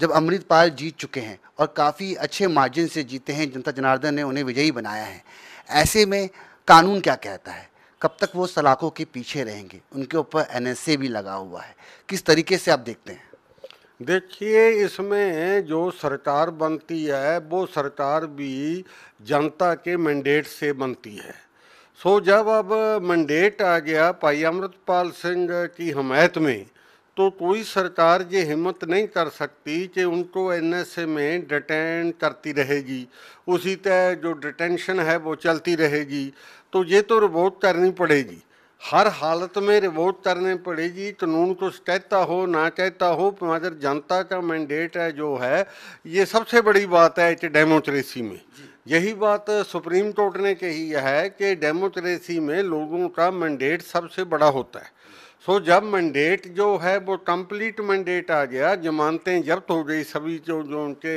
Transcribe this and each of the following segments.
जब अमृतपाल जीत चुके हैं और काफ़ी अच्छे मार्जिन से जीते हैं जनता जनार्दन ने उन्हें विजयी बनाया है ऐसे में कानून क्या कहता है कब तक वो सलाखों के पीछे रहेंगे उनके ऊपर एन भी लगा हुआ है किस तरीके से आप देखते हैं देखिए इसमें जो सरकार बनती है वो सरकार भी जनता के मैंडेट से बनती है सो जब अब मैंडेट आ गया भाई अमृतपाल सिंह की हमायत में तो कोई सरकार ये हिम्मत नहीं कर सकती कि उनको एनएसए में डिटेन करती रहेगी उसी तरह जो डिटेंशन है वो चलती रहेगी तो ये तो रिवोट करनी पड़ेगी हर हालत में रिवोट करनी पड़ेगी कानून कुछ कहता हो ना कहता हो मगर जनता का मैंडेट है जो है ये सबसे बड़ी बात है कि डेमोक्रेसी में यही बात सुप्रीम कोर्ट ने कही है कि डेमोक्रेसी में लोगों का मैंडेट सबसे बड़ा होता है सो जब मैंडेट जो है वो कंप्लीट मैंडेट आ गया जमानतें जब्त हो गई सभी जो जो उनके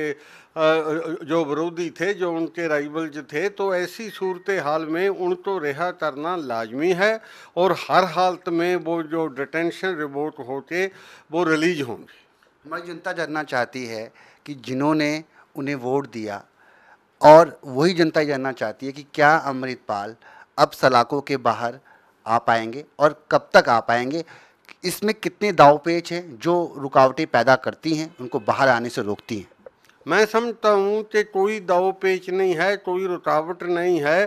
जो विरोधी थे जो उनके राइवल्स थे तो ऐसी सूरत हाल में उनको तो रिहा करना लाजमी है और हर हालत में वो जो डिटेंशन रिपोर्ट होके वो रिलीज होंगे हमारी जनता जानना चाहती है कि जिन्होंने उन्हें वोट दिया और वही जनता जानना चाहती है कि क्या अमृतपाल अब सलाखों के बाहर आ पाएंगे और कब तक आ पाएंगे इसमें कितने दावपेच हैं जो रुकावटें पैदा करती हैं उनको बाहर आने से रोकती हैं मैं समझता हूँ कि कोई दाव पेच नहीं है कोई रुकावट नहीं है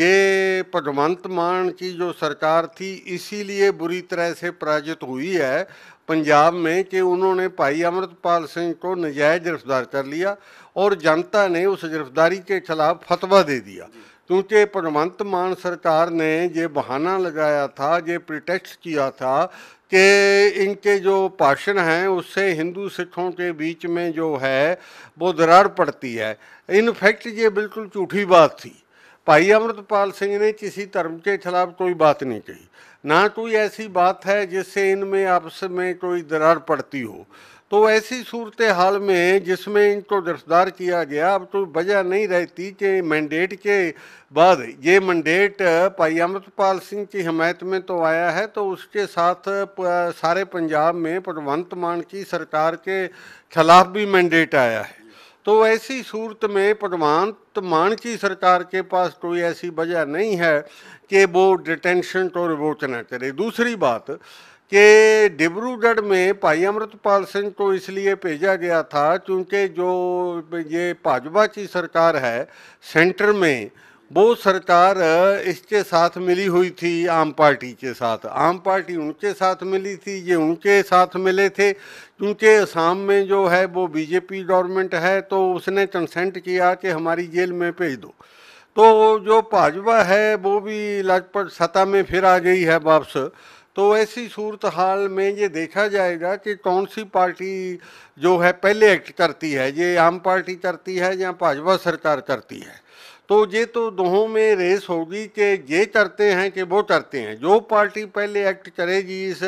ये भगवंत मान की जो सरकार थी इसीलिए बुरी तरह से पराजित हुई है पंजाब में कि उन्होंने भाई अमृतपाल सिंह को नजायज़ गिरफ्तार कर लिया और जनता ने उस गिरफ्तारी के खिलाफ फतवा दे दिया क्योंकि भगवंत मान सरकार ने ये बहाना लगाया था ये प्रिटेक्स किया था कि इनके जो भाषण हैं उससे हिंदू सिखों के बीच में जो है वो दरार पड़ती है इनफैक्ट ये बिल्कुल झूठी बात थी भाई अमृतपाल सिंह ने किसी धर्म के खिलाफ कोई बात नहीं कही ना कोई ऐसी बात है जिससे इनमें आपस में कोई दरार पड़ती हो तो ऐसी सूरत हाल में जिसमें इनको गिरफ्तार किया गया अब तो वजह नहीं रहती कि मैंडेट के बाद ये मैंडेट भाई अमृतपाल सिंह की हमायत में तो आया है तो उसके साथ सारे पंजाब में भगवंत मान की सरकार के खिलाफ भी मैंडेट आया है तो ऐसी सूरत में भगवंत मान की सरकार के पास कोई ऐसी वजह नहीं है कि वो डिटेंशन को रिवोचना न करे दूसरी बात कि डिब्रूगढ़ में भाई अमृतपाल सिंह को इसलिए भेजा गया था क्योंकि जो ये भाजपा की सरकार है सेंटर में वो सरकार इसके साथ मिली हुई थी आम पार्टी के साथ आम पार्टी उनके साथ मिली थी ये उनके साथ मिले थे क्योंकि असम में जो है वो बीजेपी गवर्नमेंट है तो उसने कंसेंट किया कि हमारी जेल में भेज दो तो जो भाजपा है वो भी लाजपत सत्ता में फिर आ गई है वापस तो ऐसी सूरत हाल में ये देखा जाएगा कि कौन सी पार्टी जो है पहले एक्ट करती है ये आम पार्टी करती है या भाजपा सरकार करती है तो ये तो दोहों में रेस होगी कि ये करते हैं कि वो करते हैं जो पार्टी पहले एक्ट करेगी इस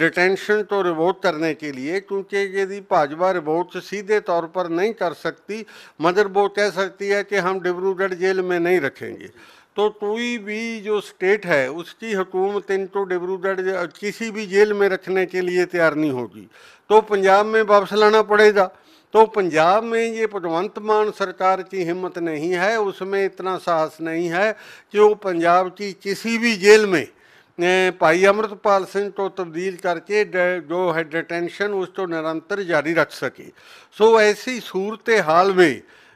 डिटेंशन को रिवोट करने के लिए क्योंकि यदि भाजपा रिवोट सीधे तौर पर नहीं कर सकती मगर वो कह सकती है कि हम डिब्रूगढ़ जेल में नहीं रखेंगे तो कोई भी जो स्टेट है उसकी हुकूमत इनको डिब्रूगढ़ किसी भी जेल में रखने के लिए तैयार नहीं होगी तो पंजाब में वापस लाना पड़ेगा तो पंजाब में ये भगवंत मान सरकार की हिम्मत नहीं है उसमें इतना साहस नहीं है कि वो पंजाब की किसी भी जेल में भाई अमृतपाल सिंह को तब्दील करके जो है डिटेंशन उसको तो निरंतर जारी रख सके सो ऐसी सूरत हाल में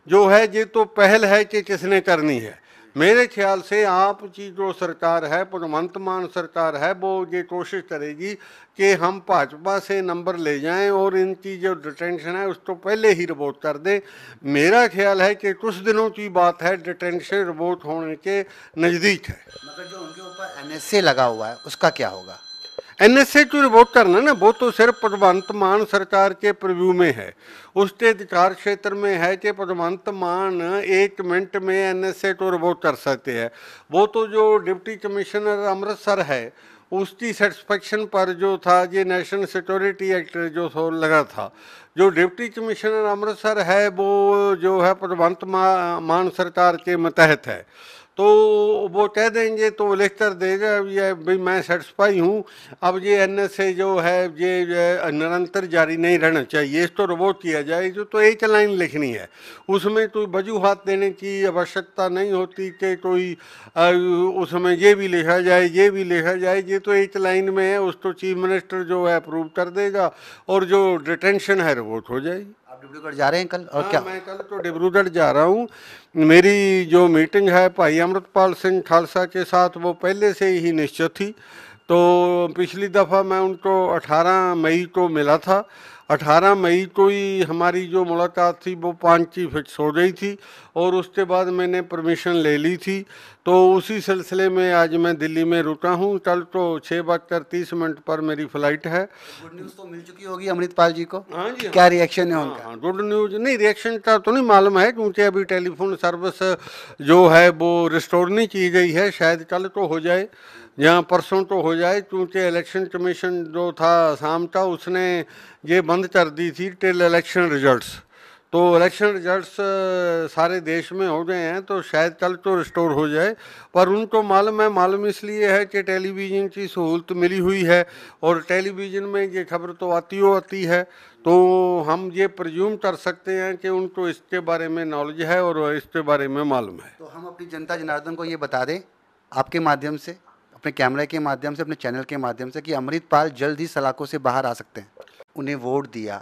जो है ये तो पहल है कि किसने करनी है मेरे ख्याल से आप की जो सरकार है भगवंत मान सरकार है वो ये कोशिश करेगी कि हम भाजपा से नंबर ले जाएं और इनकी जो डिटेंशन है उसको पहले ही रिपोर्ट कर दें मेरा ख्याल है कि कुछ दिनों की बात है डिटेंशन रिपोर्ट होने के नज़दीक है मगर जो उनके ऊपर एन लगा हुआ है उसका क्या होगा एन ए चू रिपोर्ट करना ना वो तो सिर्फ भगवंत मान सरकार के प्रव्यू में है उसके अधिकार क्षेत्र में है कि भगवंत मान एक मिनट में एन एस ए को रिवोट कर सकते हैं वो तो जो डिप्टी कमिश्नर अमृतसर है उसकी सेटिस्फेक्शन पर जो था ये नेशनल सिक्योरिटी एक्ट जो सो लगा था जो डिप्टी कमिश्नर अमृतसर है वो जो है भगवंत मा, मान सरकार के मतहत है तो वो कह देंगे तो लेक्चर देगा ये भाई मैं सेटिस्फाई हूँ अब ये एन से जो है ये निरंतर जारी नहीं रहना चाहिए इसको रिबोट किया जाए जो तो एक लाइन लिखनी है उसमें कोई तो वजूहत देने की आवश्यकता नहीं होती कि कोई उसमें ये भी लिखा जाए ये भी लिखा जाए ये तो एक लाइन में है उसको तो चीफ मिनिस्टर जो है अप्रूव कर देगा और जो डिटेंशन है रिबोट तो हो जाएगी डिब्रूगढ़ जा रहे हैं कल और हाँ, क्या मैं कल तो डिब्रूगढ़ जा रहा हूँ मेरी जो मीटिंग है भाई अमृतपाल सिंह खालसा के साथ वो पहले से ही निश्चित थी तो पिछली दफ़ा मैं उनको 18 मई को मिला था अठारह मई को ही हमारी जो मुलाकात थी वो पाँच की फिक्स हो गई थी और उसके बाद मैंने परमिशन ले ली थी तो उसी सिलसिले में आज मैं दिल्ली में रुका हूँ कल तो छः बजकर तीस मिनट पर मेरी फ़्लाइट है गुड न्यूज़ तो मिल चुकी होगी अमृतपाल जी को हाँ जी हाँ। क्या रिएक्शन है उनका गुड हाँ, न्यूज़ हाँ, नहीं रिएक्शन का तो नहीं मालूम है क्योंकि अभी टेलीफोन सर्विस जो है वो रिस्टोर नहीं की गई है शायद कल तो हो जाए जहाँ परसों तो हो जाए चूँकि इलेक्शन कमीशन जो था शाम का उसने ये बंद कर दी थी टिल इलेक्शन रिजल्ट्स तो इलेक्शन रिजल्ट्स सारे देश में हो गए हैं तो शायद कल तो रिस्टोर हो जाए पर उनको मालूम है मालूम इसलिए है कि टेलीविज़न की सहूलत मिली हुई है और टेलीविज़न में ये खबर तो आती हो आती है तो हम ये प्रज्यूम कर सकते हैं कि उनको इसके बारे में नॉलेज है और इसके बारे में मालूम है तो हम अपनी जनता जनार्दन को ये बता दें आपके माध्यम से अपने कैमरे के माध्यम से अपने चैनल के माध्यम से कि अमृतपाल जल्द ही सलाखों से बाहर आ सकते हैं उन्हें वोट दिया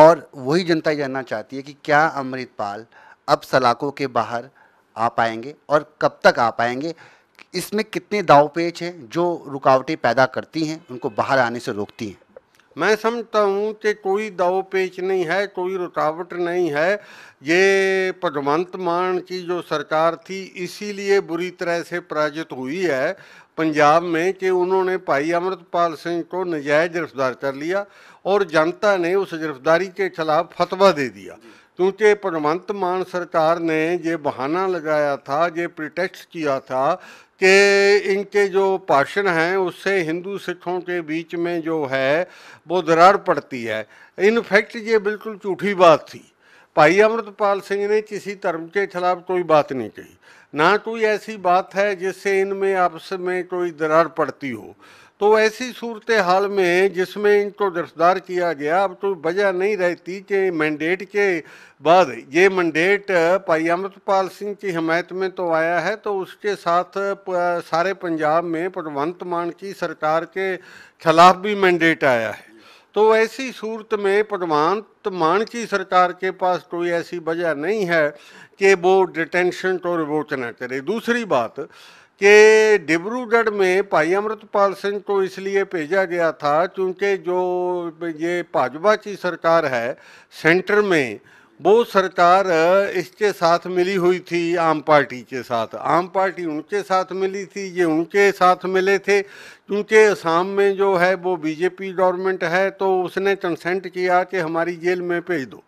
और वही जनता जानना चाहती है कि क्या अमृतपाल अब सलाखों के बाहर आ पाएंगे और कब तक आ पाएंगे इसमें कितने दाव पेच हैं जो रुकावटें पैदा करती हैं उनको बाहर आने से रोकती हैं मैं समझता हूँ कि कोई दाव पेच नहीं है कोई रुकावट नहीं है ये भगवंत मान की जो सरकार थी इसीलिए बुरी तरह से पराजित हुई है पंजाब में कि उन्होंने भाई अमृतपाल सिंह को नजायज़ गिरफ्तार कर लिया और जनता ने उस गिरफ्तारी के खिलाफ फतवा दे दिया क्योंकि भगवंत मान सरकार ने ये बहाना लगाया था ये प्रिटेक्स किया था कि इनके जो भाषण हैं उससे हिंदू सिखों के बीच में जो है वो दरार पड़ती है इनफैक्ट ये बिल्कुल झूठी बात थी भाई अमृतपाल सिंह ने किसी धर्म के खिलाफ कोई बात नहीं कही ना कोई ऐसी बात है जिससे इनमें आपस में कोई दरार पड़ती हो तो ऐसी सूरत हाल में जिसमें इनको गिरफ्तार किया गया अब तो वजह नहीं रहती कि मैंडेट के बाद ये मैंडेट भाई अमृतपाल सिंह की हमायत में तो आया है तो उसके साथ सारे पंजाब में भगवंत मान की सरकार के खिलाफ भी मैंडेट आया है तो ऐसी सूरत में भगवंत मान की सरकार के पास कोई ऐसी वजह नहीं है कि वो डिटेंशन को रिवोट ना करे दूसरी बात कि डिब्रूगढ़ में भाई अमृतपाल सिंह को इसलिए भेजा गया था क्योंकि जो ये भाजपा की सरकार है सेंटर में वो सरकार इसके साथ मिली हुई थी आम पार्टी के साथ आम पार्टी उनके साथ मिली थी ये उनके साथ मिले थे क्योंकि असम में जो है वो बीजेपी गवर्नमेंट है तो उसने कंसेंट किया कि हमारी जेल में भेज दो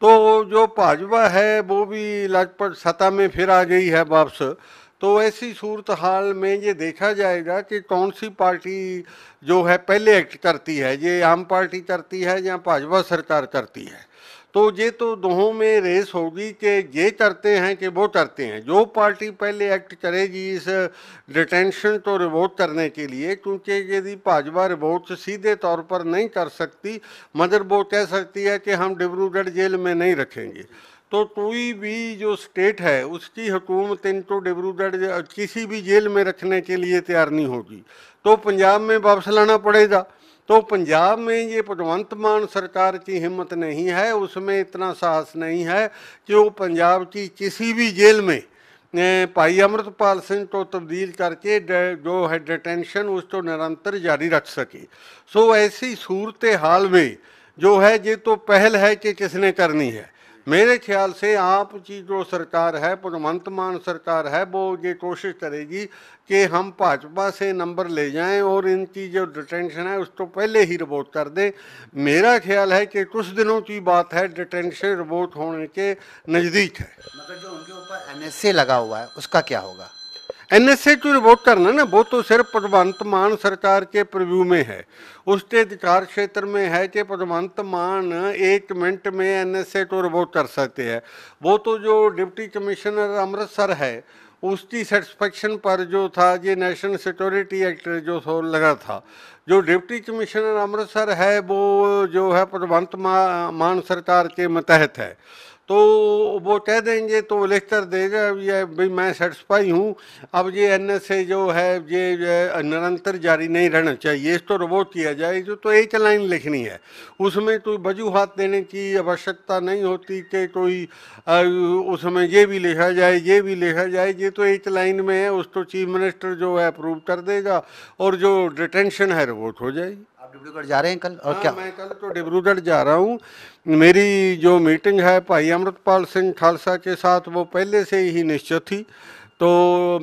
तो जो भाजपा है वो भी लगभग सत्ता में फिर आ गई है वापस तो ऐसी सूरत हाल में ये देखा जाएगा कि कौन सी पार्टी जो है पहले एक्ट करती है ये आम पार्टी करती है या भाजपा सरकार करती है तो ये तो दोहों में रेस होगी कि ये करते हैं कि वो करते हैं जो पार्टी पहले एक्ट करेगी इस डिटेंशन को रिवोट करने के लिए क्योंकि यदि भाजपा रिवोट सीधे तौर पर नहीं कर सकती मगर वो कह सकती है कि हम डिब्रूगढ़ जेल में नहीं रखेंगे तो कोई भी जो स्टेट है उसकी हुकूमत इनको डिब्रूगढ़ किसी भी जेल में रखने के लिए तैयार नहीं होगी तो पंजाब में वापस लाना पड़ेगा तो पंजाब में ये भगवंत मान सरकार की हिम्मत नहीं है उसमें इतना साहस नहीं है कि वो पंजाब की किसी भी जेल में भाई अमृतपाल सिंह को तब्दील करके जो है डिटेंशन उसको तो निरंतर जारी रख सके सो ऐसी सूरत हाल में जो है ये तो पहल है कि किसने करनी है मेरे ख्याल से आप की जो सरकार है भगवंत मान सरकार है वो ये कोशिश करेगी कि हम भाजपा से नंबर ले जाएं और इनकी जो डिटेंशन है उसको पहले ही रिबोट कर दें मेरा ख्याल है कि कुछ दिनों की बात है डिटेंशन रिबोट होने के नज़दीक है मगर जो उनके ऊपर एनएसए लगा हुआ है उसका क्या होगा एन ए जो वोट करना ना वो तो सिर्फ भगवंत मान सरकार के प्रव्यू में है उसके अधिकार क्षेत्र में है कि भगवंत मान एक मिनट में एन एस ए चू रिवोट कर सकते हैं वो तो जो डिप्टी कमिश्नर अमृतसर है उसकी सेटिस्फेक्शन पर जो था ये नेशनल सिक्योरिटी एक्ट जो सो लगा था जो डिप्टी कमिश्नर अमृतसर है वो जो है भगवंत मान सरकार के मतहत है तो वो कह देंगे तो लेक्चर देगा ये भाई मैं सेटिस्फाई हूँ अब ये एन एस से जो है ये निरंतर जारी नहीं रहना चाहिए इसको रोबोट किया जाए जो तो एक लाइन लिखनी है उसमें कोई तो वजूहत देने की आवश्यकता नहीं होती कि कोई उसमें ये भी लिखा जाए ये भी लिखा जाए ये तो एक लाइन में है उसको तो चीफ मिनिस्टर जो है अप्रूव कर देगा और जो डिटेंशन है रोबोट तो हो जाएगी आप डिब्रूगढ़ जा रहे हैं कल और हाँ, क्या मैं कल तो डिब्रूगढ़ जा रहा हूँ मेरी जो मीटिंग है भाई अमृतपाल सिंह खालसा के साथ वो पहले से ही निश्चित थी तो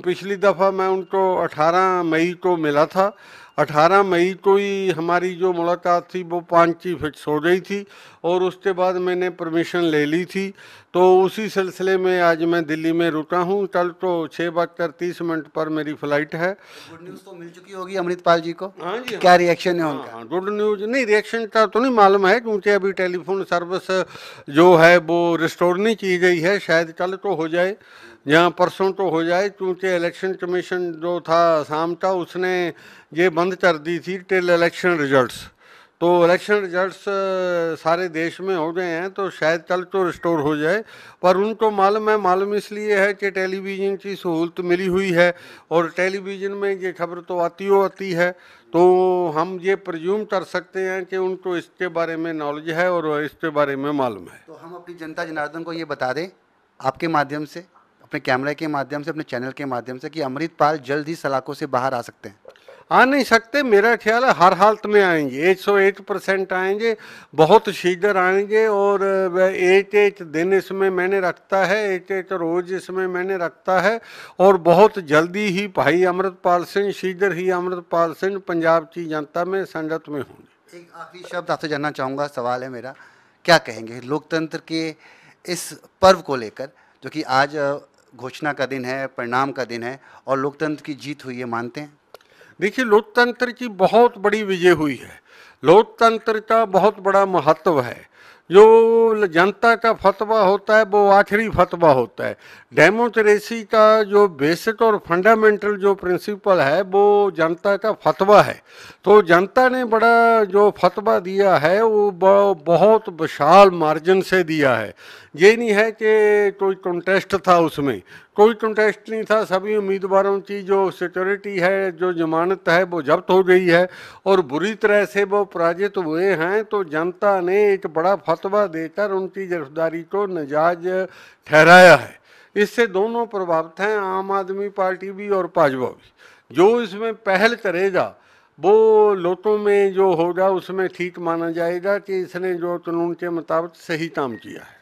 पिछली दफ़ा मैं उनको 18 मई को मिला था 18 मई को ही हमारी जो मुलाकात थी वो पाँच की फिक्स हो गई थी और उसके बाद मैंने परमिशन ले ली थी तो उसी सिलसिले में आज मैं दिल्ली में रुका हूँ कल तो छः बजकर तीस मिनट पर मेरी फ्लाइट है गुड न्यूज़ तो मिल चुकी होगी अमृतपाल जी को हाँ जी हाँ। क्या रिएक्शन है उनका गुड हाँ, न्यूज़ हाँ, नहीं रिएक्शन का तो नहीं मालूम है क्योंकि अभी टेलीफोन सर्विस जो है वो रिस्टोर नहीं की गई है शायद कल तो हो जाए यहाँ परसों तो हो जाए क्योंकि इलेक्शन कमीशन जो था शाम का उसने ये बंद कर दी थी टिल इलेक्शन रिजल्ट्स तो इलेक्शन रिजल्ट्स सारे देश में हो गए हैं तो शायद कल तो रिस्टोर हो जाए पर उनको मालूम है मालूम इसलिए है कि टेलीविज़न की सहूलत मिली हुई है और टेलीविज़न में ये खबर तो आती हो आती है तो हम ये प्रज्यूम कर सकते हैं कि उनको इसके बारे में नॉलेज है और इसके बारे में मालूम है तो हम अपनी जनता जनार्दन को ये बता दें आपके माध्यम से अपने कैमरे के माध्यम से अपने चैनल के माध्यम से कि अमृतपाल जल्द ही सलाखों से बाहर आ सकते हैं आ नहीं सकते मेरा ख्याल है हर हालत में आएंगे 108 परसेंट आएंगे बहुत शीघ्र आएंगे और एक एक दिन इसमें मैंने रखता है एक एक रोज़ इसमें मैंने रखता है और बहुत जल्दी ही भाई अमृतपाल सिंह शीघ्र ही अमृतपाल सिंह पंजाब की जनता में संगत में होंगे एक आखिरी शब्द आपसे जानना चाहूँगा सवाल है मेरा क्या कहेंगे लोकतंत्र के इस पर्व को लेकर जो कि आज घोषणा का दिन है परिणाम का दिन है और लोकतंत्र की जीत हुई है मानते हैं देखिए लोकतंत्र की बहुत बड़ी विजय हुई है लोकतंत्र का बहुत बड़ा महत्व है जो जनता का फतवा होता है वो आखिरी फतवा होता है डेमोक्रेसी का जो बेसिक और फंडामेंटल जो प्रिंसिपल है वो जनता का फतवा है तो जनता ने बड़ा जो फतवा दिया है वो बहुत विशाल मार्जिन से दिया है ये नहीं है कि कोई कंटेस्ट था उसमें कोई कंटेस्ट नहीं था सभी उम्मीदवारों की जो सिक्योरिटी है जो जमानत है वो जब्त हो गई है और बुरी तरह से वो पराजित हुए हैं तो जनता ने एक बड़ा फतवा देकर उनकी गिरफ्तारी को नजाज ठहराया है इससे दोनों प्रभावित हैं आम आदमी पार्टी भी और भाजपा भी जो इसमें पहल करेगा वो लोटों में जो होगा उसमें ठीक माना जाएगा कि इसने जो कानून के मुताबिक सही काम किया है